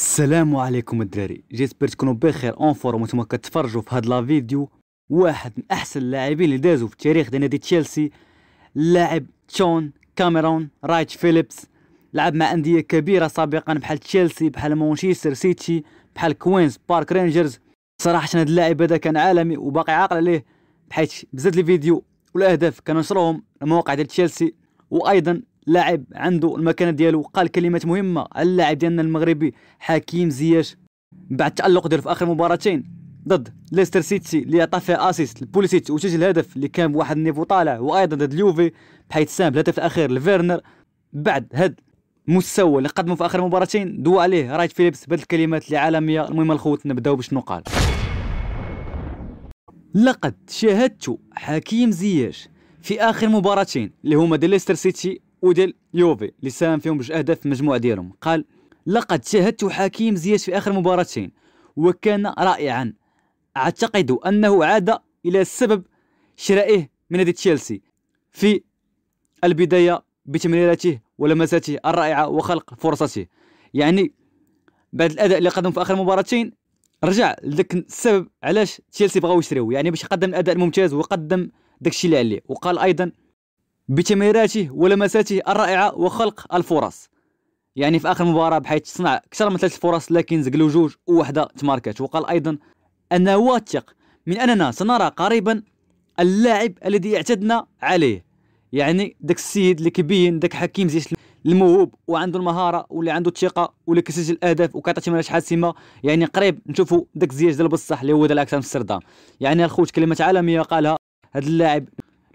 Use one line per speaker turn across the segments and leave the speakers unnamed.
السلام عليكم الدراري جيسبر تكونوا بخير اون فورم وانتم كتفرجوا في هاد لا فيديو واحد من احسن اللاعبين اللي دازوا في تاريخ ديال نادي تشيلسي اللاعب تشون كاميرون رايت فيليبس لعب مع انديه كبيره سابقا بحال تشيلسي بحال مانشستر سيتي بحال كوينز بارك رينجرز صراحه هاد اللاعب هذا كان عالمي وباقي عاقل عليه بحيث بزاف الفيديو والاهداف كنشروهم المواقع ديال تشيلسي وايضا لاعب عنده المكانه ديالو قال كلمات مهمه على اللاعب ديالنا المغربي حكيم زياش بعد تألق ديالو في اخر مباراتين ضد ليستر سيتي اللي عطى فيها اسيست لبوليسيت وسجل هدف اللي كان بواحد النيفو طالع وايضا ضد اليوفي بحيث ساهم الهدف الاخير لفيرنر بعد هاد المستوى اللي قدمه في اخر مباراتين دوا عليه رايت فيليبس بهذ الكلمات اللي عالميه المهم الخوت نبداو باش نقال لقد شاهدت حكيم زياش في اخر مباراتين اللي هما ديال ليستر سيتي وديال يوفي اللي ساهم فيهم بجوج اهداف في المجموعه ديالهم قال لقد شاهدت حكيم زياش في اخر مباراتين وكان رائعا اعتقد انه عاد الى سبب شرائه من نادي تشيلسي في البدايه بتمريراته ولمساته الرائعه وخلق فرصته يعني بعد الاداء اللي قدم في اخر مباراتين رجع لذاك السبب علاش تشيلسي بغاو يشريوه يعني باش قدم الاداء الممتاز وقدم الشيء اللي عليه وقال ايضا بتمريراته ولمساته الرائعه وخلق الفرص يعني في اخر مباراه بحيث صنع اكثر من ثلاث فرص لكن زقلو جوج وواحده تماركات وقال ايضا انا واثق من اننا سنرى قريبا اللاعب الذي اعتدنا عليه يعني داك السيد اللي كبين داك حكيم زيش الموهوب وعنده المهاره واللي عنده الثقه واللي كيسجل اهداف وكيعطي تمريرات حاسمه يعني قريب نشوفوا داك زياج ديال بصح اللي هو دار اكثر من السردام يعني الخوت كلمه عالميه قالها هذا اللاعب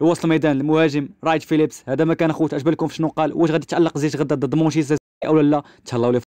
الوسط الميدان المهاجم رايت فيليبس هذا ما كان خوت اجبلكم شنو قال واش غادي تعلق زيت غدا ضد مانشستر او لا تهلاو